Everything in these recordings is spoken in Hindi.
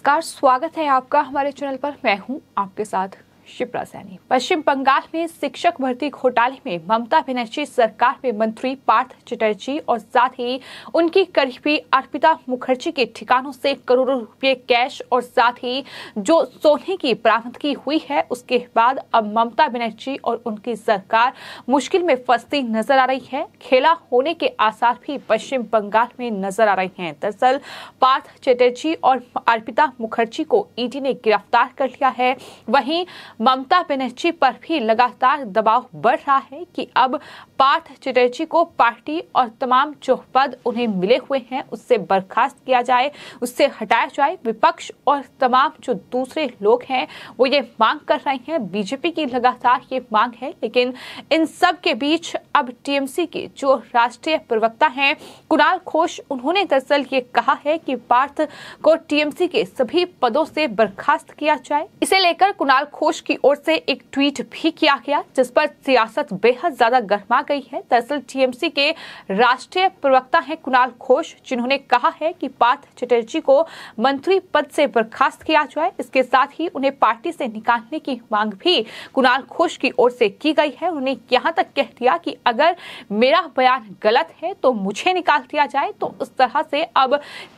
नमस्कार स्वागत है आपका हमारे चैनल पर मैं हूं आपके साथ शिप्रा सैनी पश्चिम बंगाल में शिक्षक भर्ती घोटाले में ममता बनर्जी सरकार में मंत्री पार्थ चटर्जी और साथ ही उनकी करीबी अर्पिता मुखर्जी के ठिकानों से करोड़ों रुपए कैश और साथ ही जो सोने की बरामदगी हुई है उसके बाद अब ममता बनर्जी और उनकी सरकार मुश्किल में फंसती नजर आ रही है खेला होने के आसार भी पश्चिम बंगाल में नजर आ रहे हैं दरअसल पार्थ चटर्जी और अर्पिता मुखर्जी को ईडी ने गिरफ्तार कर लिया है वहीं ममता बनर्जी पर भी लगातार दबाव बढ़ रहा है कि अब पार्थ चटर्जी को पार्टी और तमाम जो पद उन्हें मिले हुए हैं उससे बर्खास्त किया जाए उससे हटाया जाए विपक्ष और तमाम जो दूसरे लोग हैं वो ये मांग कर रहे हैं बीजेपी की लगातार ये मांग है लेकिन इन सब के बीच अब टीएमसी के जो राष्ट्रीय प्रवक्ता हैं कुणाल घोष उन्होंने दरअसल ये कहा है कि पार्थ को टीएमसी के सभी पदों से बर्खास्त किया जाए इसे लेकर कुणाल घोष की ओर से एक ट्वीट भी किया गया जिस पर सियासत बेहद ज्यादा गर्मा गई है दरअसल टीएमसी के राष्ट्रीय प्रवक्ता हैं कुणाल घोष जिन्होंने कहा है कि पार्थ चटर्जी को मंत्री पद से बर्खास्त किया जाए इसके साथ ही उन्हें पार्टी से निकालने की मांग भी कुणाल घोष की ओर से की गई है उन्होंने यहां तक कह दिया कि अगर मेरा बयान गलत है तो मुझे निकाल दिया जाए तो उस तरह से अब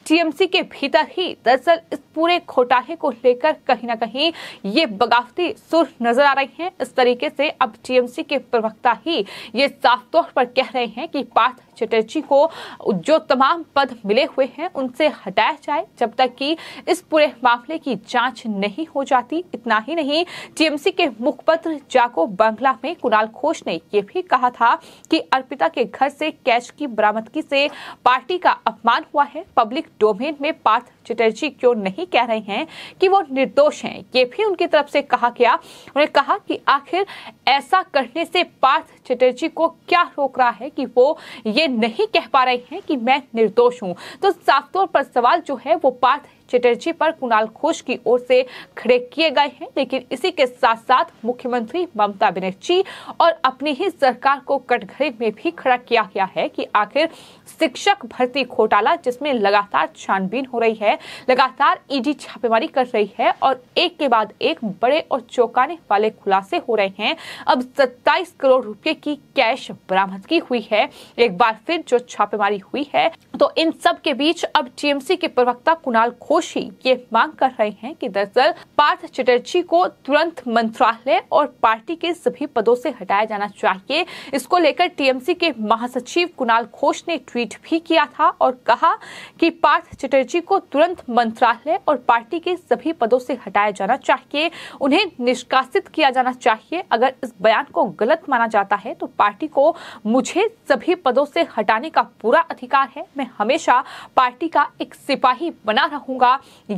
टीएमसी के भीतर ही दरअसल इस पूरे घोटाले को लेकर कहीं ना कहीं ये बगावती सुर नजर आ रही है इस तरीके से अब टीएमसी के प्रवक्ता ही ये साफ तौर पर कह रहे हैं कि पार्थ चटर्जी को जो तमाम पद मिले हुए हैं उनसे हटाया जाए जब तक कि इस पूरे मामले की जांच नहीं हो जाती इतना ही नहीं टीएमसी के मुखपत्र जाको बंगला में कुणाल घोष ने यह भी कहा था कि अर्पिता के घर से कैश की बरामदगी से पार्टी का अपमान हुआ है पब्लिक डोमेन में पार्थ चटर्जी क्यों नहीं कह रहे हैं कि वो निर्दोष हैं ये भी उनकी तरफ से कहा गया उन्हें कहा कि आखिर ऐसा करने से पार्थ चटर्जी को क्या रोक रहा है कि वो ये ये नहीं कह पा रहे हैं कि मैं निर्दोष हूं तो साफ तौर पर सवाल जो है वो पार्थ चटर्जी पर कुणाल घोष की ओर से खड़े किए गए हैं लेकिन इसी के साथ साथ मुख्यमंत्री ममता बनर्जी और अपनी ही सरकार को कटघरे में भी खड़ा किया गया है कि आखिर शिक्षक भर्ती घोटाला जिसमें लगातार छानबीन हो रही है लगातार ईडी छापेमारी कर रही है और एक के बाद एक बड़े और चौंकाने वाले खुलासे हो रहे हैं अब 27 करोड़ रुपए की कैश बरामदगी हुई है एक बार फिर जो छापेमारी हुई है तो इन सब के बीच अब टीएमसी के प्रवक्ता कुणाल घोष जोशी ये मांग कर रहे हैं कि दरअसल पार्थ चटर्जी को तुरंत मंत्रालय और पार्टी के सभी पदों से हटाया जाना चाहिए इसको लेकर टीएमसी के महासचिव कुणाल घोष ने ट्वीट भी किया था और कहा कि पार्थ चटर्जी को तुरंत मंत्रालय और पार्टी के सभी पदों से हटाया जाना चाहिए उन्हें निष्कासित किया जाना चाहिए अगर इस बयान को गलत माना जाता है तो पार्टी को मुझे सभी पदों से हटाने का पूरा अधिकार है मैं हमेशा पार्टी का एक सिपाही बना रहूंगा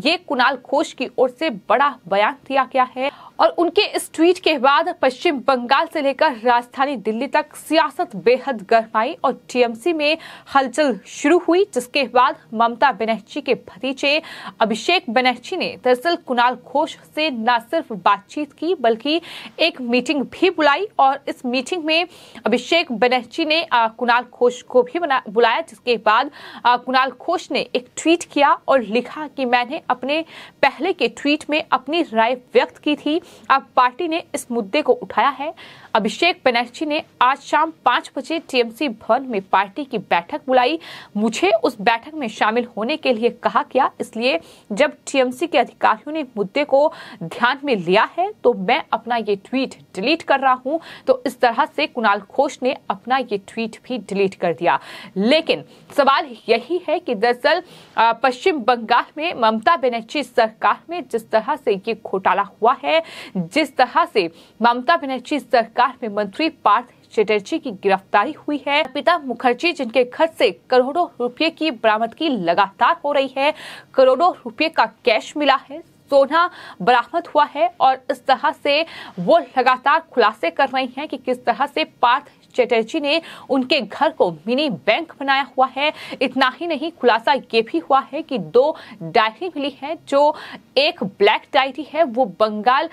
ये कुणाल घोष की ओर से बड़ा बयान दिया गया है और उनके इस ट्वीट के बाद पश्चिम बंगाल से लेकर राजधानी दिल्ली तक सियासत बेहद गर्माई और टीएमसी में हलचल शुरू हुई जिसके बाद ममता बनर्जी के भतीजे अभिषेक बनर्जी ने दरअसल कुणाल घोष से न सिर्फ बातचीत की बल्कि एक मीटिंग भी बुलाई और इस मीटिंग में अभिषेक बनर्जी ने कुणाल घोष को भी बुलाया जिसके बाद कुणाल घोष ने एक ट्वीट किया और लिखा कि मैंने अपने पहले के ट्वीट में अपनी राय व्यक्त की थी अब पार्टी ने इस मुद्दे को उठाया है अभिषेक बनर्जी ने आज शाम पांच बजे टीएमसी भवन में पार्टी की बैठक बुलाई मुझे उस बैठक में शामिल होने के लिए कहा गया इसलिए जब टीएमसी के अधिकारियों ने मुद्दे को ध्यान में लिया है तो मैं अपना ये ट्वीट डिलीट कर रहा हूं तो इस तरह से कुणाल घोष ने अपना ये ट्वीट भी डिलीट कर दिया लेकिन सवाल यही है कि दरअसल पश्चिम बंगाल में ममता बनर्जी सरकार में जिस तरह से ये घोटाला हुआ है जिस तरह से ममता बनर्जी सरकार में मंत्री पार्थ चटर्जी की गिरफ्तारी हुई है पिता मुखर्जी जिनके घर से करोड़ों रुपए की बरामदगी लगातार हो रही है करोड़ों रुपए का कैश मिला है सोना बरामद हुआ है और इस तरह से वो लगातार खुलासे कर रही हैं कि किस तरह से पार्थ चटर्जी ने उनके घर को मिनी बैंक बनाया हुआ है इतना ही नहीं खुलासा ये भी हुआ है कि दो डायरी मिली है जो एक ब्लैक डायरी है वो बंगाल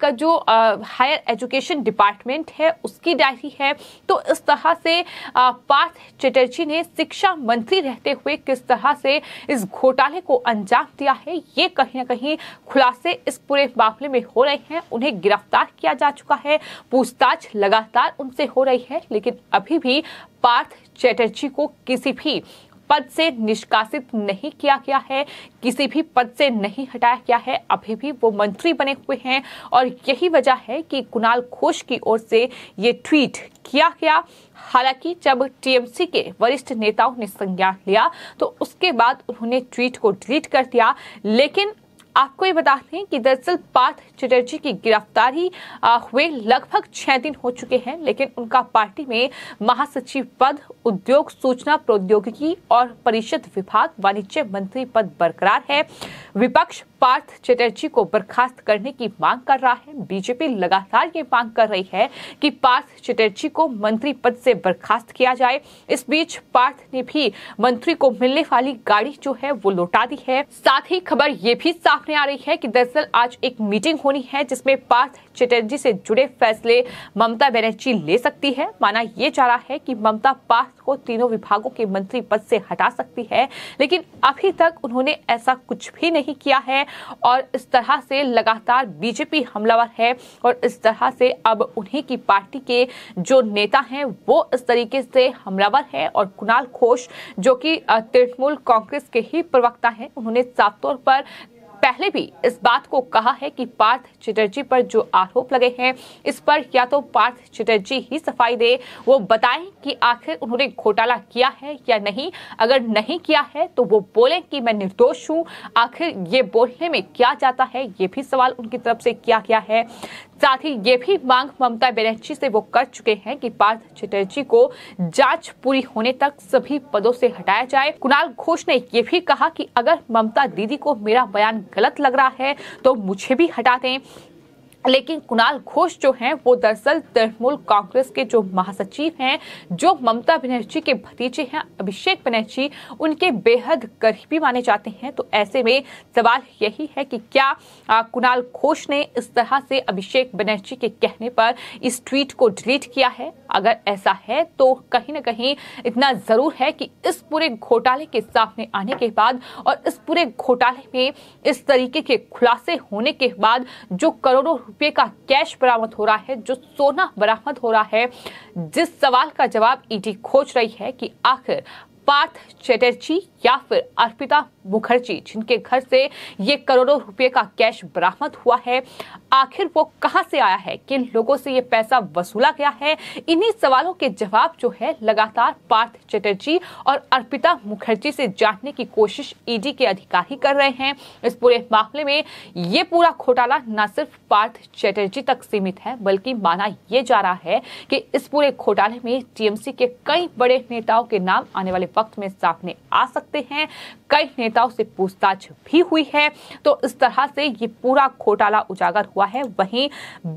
का जो हायर एजुकेशन डिपार्टमेंट है उसकी डायरी है तो इस तरह से पार्थ चटर्जी ने शिक्षा मंत्री रहते हुए किस तरह से इस घोटाले को अंजाम दिया है ये कहीं ना कहीं खुलासे इस पूरे मामले में हो रहे हैं उन्हें गिरफ्तार किया जा चुका है पूछताछ लगातार उनसे हो रही है है लेकिन अभी भी पार्थ चैटर्जी को किसी भी पद से निष्कासित नहीं किया गया है किसी भी पद से नहीं हटाया गया है अभी भी वो मंत्री बने हुए हैं और यही वजह है कि कुणाल घोष की ओर से ये ट्वीट किया गया हालांकि जब टीएमसी के वरिष्ठ नेताओं ने संज्ञान लिया तो उसके बाद उन्होंने ट्वीट को डिलीट कर दिया लेकिन आपको ये बता दें कि दरअसल पार्थ चटर्जी की गिरफ्तारी हुए लगभग छह दिन हो चुके हैं लेकिन उनका पार्टी में महासचिव पद उद्योग सूचना प्रौद्योगिकी और परिषद विभाग वाणिज्य मंत्री पद बरकरार है विपक्ष पार्थ चटर्जी को बर्खास्त करने की मांग कर रहा है बीजेपी लगातार ये मांग कर रही है कि पार्थ चटर्जी को मंत्री पद से बर्खास्त किया जाए इस बीच पार्थ ने भी मंत्री को मिलने वाली गाड़ी जो है वो लौटा दी है साथ ही खबर ये भी साफ सामने आ रही है कि दरअसल आज एक मीटिंग होनी है जिसमें पार्थ चटर्जी से जुड़े फैसले ममता बनर्जी ले सकती है माना यह जा रहा है कि ममता पार्थ को तीनों विभागों के मंत्री पद से हटा सकती है लेकिन अभी तक उन्होंने ऐसा कुछ भी नहीं किया है और इस तरह से लगातार बीजेपी हमलावर है और इस तरह से अब उन्हीं की पार्टी के जो नेता हैं वो इस तरीके से हमलावर हैं और कुणाल घोष जो कि तृणमूल कांग्रेस के ही प्रवक्ता हैं उन्होंने साफ तौर पर पहले भी इस बात को कहा है कि पार्थ चटर्जी पर जो आरोप लगे हैं इस पर या तो पार्थ चटर्जी ही सफाई दे वो बताएं कि आखिर उन्होंने घोटाला किया है या नहीं अगर नहीं किया है तो वो बोले कि मैं निर्दोष हूं आखिर ये बोलने में क्या जाता है ये भी सवाल उनकी तरफ से किया गया है साथ ही ये भी मांग ममता बनर्जी से वो कर चुके हैं कि पार्थ चटर्जी को जांच पूरी होने तक सभी पदों से हटाया जाए कुणाल घोष ने यह भी कहा कि अगर ममता दीदी को मेरा बयान गलत लग रहा है तो मुझे भी हटा दें लेकिन कुणाल घोष जो हैं वो दरअसल तृणमूल कांग्रेस के जो महासचिव हैं जो ममता बनर्जी के भतीजे हैं अभिषेक बनर्जी उनके बेहद करीबी माने जाते हैं तो ऐसे में सवाल यही है कि क्या कुणाल घोष ने इस तरह से अभिषेक बनर्जी के कहने पर इस ट्वीट को डिलीट किया है अगर ऐसा है तो कहीं ना कहीं इतना जरूर है कि इस पूरे घोटाले के सामने आने के बाद और इस पूरे घोटाले में इस तरीके के खुलासे होने के बाद जो करोड़ों रुपए का कैश बरामद हो रहा है जो सोना बरामद हो रहा है जिस सवाल का जवाब ईडी खोज रही है कि आखिर पार्थ चटर्जी या फिर अर्पिता मुखर्जी जिनके घर से ये करोड़ों रुपए का कैश बरामद हुआ है आखिर वो कहां से आया है किन लोगों से ये पैसा वसूला गया है इन्हीं सवालों के जवाब जो है लगातार पार्थ चटर्जी और अर्पिता मुखर्जी से जानने की कोशिश ईडी e के अधिकारी कर रहे हैं इस पूरे मामले में ये पूरा घोटाला न सिर्फ पार्थ चटर्जी तक सीमित है बल्कि माना यह जा रहा है कि इस पूरे घोटाले में टीएमसी के कई बड़े नेताओं के नाम आने वाले वक्त में सामने आ सकते हैं कई नेताओं से पूछताछ भी हुई है तो इस तरह से ये पूरा घोटाला उजागर हुआ है वहीं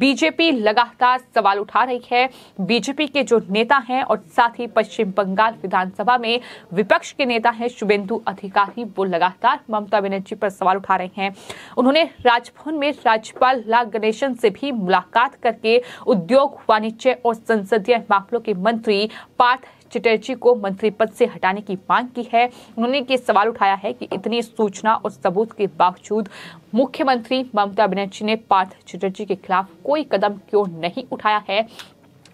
बीजेपी लगातार सवाल उठा रही है बीजेपी के जो नेता हैं और साथ ही पश्चिम बंगाल विधानसभा में विपक्ष के नेता हैं शुभेंदु अधिकारी वो लगातार ममता बनर्जी पर सवाल उठा रहे हैं उन्होंने राजभवन में राज्यपाल लाल गणेशन से भी मुलाकात करके उद्योग वाणिज्य और संसदीय मामलों के मंत्री पार्थ चटर्जी को मंत्री पद से हटाने की मांग की है उन्होंने ये सवाल उठाया है कि इतनी सूचना और सबूत के बावजूद मुख्यमंत्री ममता बनर्जी ने पार्थ चटर्जी के खिलाफ कोई कदम क्यों नहीं उठाया है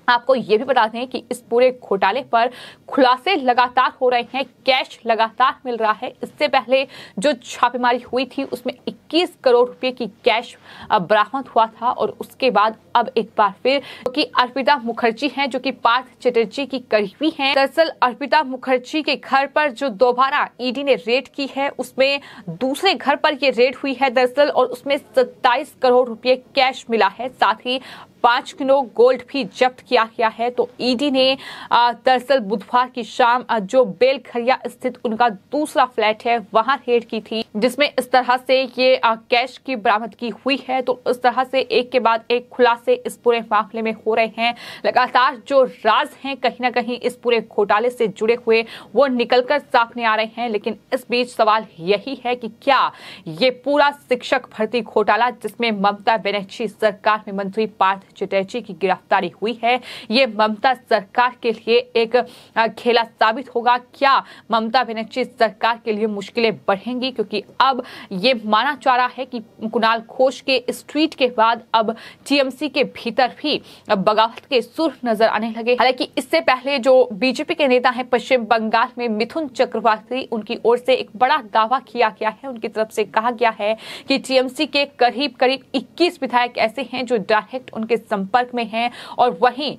आपको ये भी बता दें कि इस पूरे घोटाले पर खुलासे लगातार हो रहे हैं कैश लगातार मिल रहा है इससे पहले जो छापेमारी हुई थी उसमें 21 करोड़ रुपए की कैश बरामद हुआ था और उसके बाद अब एक बार फिर तो कि अर्पिता मुखर्जी हैं जो कि पार्थ चटर्जी की करीबी हैं दरअसल अर्पिता मुखर्जी के घर पर जो दोबारा ईडी ने रेड की है उसमें दूसरे घर पर ये रेड हुई है दरअसल और उसमें सत्ताईस करोड़ रुपए कैश मिला है साथ ही पांच किलो गोल्ड भी जब्त किया गया है तो ईडी ने दरअसल बुधवार की शाम जो बेलखरिया स्थित उनका दूसरा फ्लैट है वहां रेड की थी जिसमें इस तरह से ये कैश की बरामदगी हुई है तो इस तरह से एक के बाद एक खुलासे इस पूरे मामले में हो रहे हैं लगातार जो राज हैं कहीं ना कहीं इस पूरे घोटाले से जुड़े हुए वो निकलकर सामने आ रहे हैं लेकिन इस बीच सवाल यही है कि क्या ये पूरा शिक्षक भर्ती घोटाला जिसमें ममता बनर्जी सरकार में मंत्री पार्थ चटर्जी की गिरफ्तारी हुई है ये ममता सरकार के लिए एक खेला साबित होगा क्या ममता बनर्जी सरकार के लिए मुश्किलें बढ़ेंगी क्योंकि अब ये माना जा रहा है कि कुणाल घोष के इस ट्वीट के बाद अब टीएमसी के भीतर भी बगावत के सुर नजर आने लगे हालांकि इससे पहले जो बीजेपी के नेता है पश्चिम बंगाल में मिथुन चक्रवर्ती उनकी ओर से एक बड़ा दावा किया गया है उनकी तरफ से कहा गया है कि टीएमसी के करीब करीब 21 विधायक ऐसे हैं जो डायरेक्ट उनके संपर्क में हैं और वहीं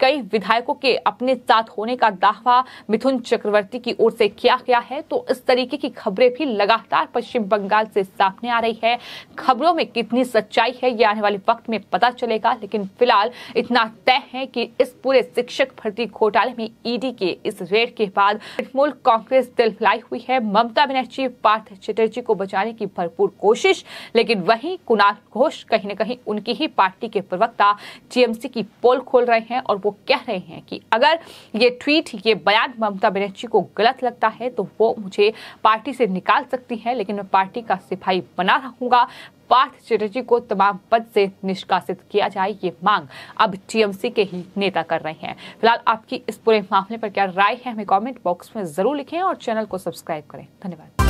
कई विधायकों के अपने साथ होने का दावा मिथुन चक्रवर्ती की ओर से किया गया है तो इस तरीके की खबरें भी लगातार पश्चिम बंगाल से सामने आ रही है खबरों में कितनी सच्चाई है ये आने वाले वक्त में पता चलेगा लेकिन फिलहाल इतना तय है कि इस पूरे शिक्षक भर्ती घोटाले में ईडी के इस रेड के बाद तृणमूल कांग्रेस दिलखिलाई हुई है ममता बनर्जी पार्थ चटर्जी को बचाने की भरपूर कोशिश लेकिन वहीं कुणाल घोष कहीं न कहीं उनकी ही पार्टी के प्रवक्ता प्रवक्ता टीएमसी की पोल खोल रहे हैं और वो कह रहे हैं कि अगर ये ट्वीट ये बयान ममता बनर्जी को गलत लगता है तो वो मुझे पार्टी से निकाल सकती हैं लेकिन मैं पार्टी का सिपाही बना रहूंगा पार्थ चटर्जी को तमाम पद से निष्कासित किया जाए ये मांग अब टीएमसी के ही नेता कर रहे हैं फिलहाल आपकी इस पूरे मामले पर क्या राय है हमें कमेंट बॉक्स में जरूर लिखें और चैनल को सब्सक्राइब करें धन्यवाद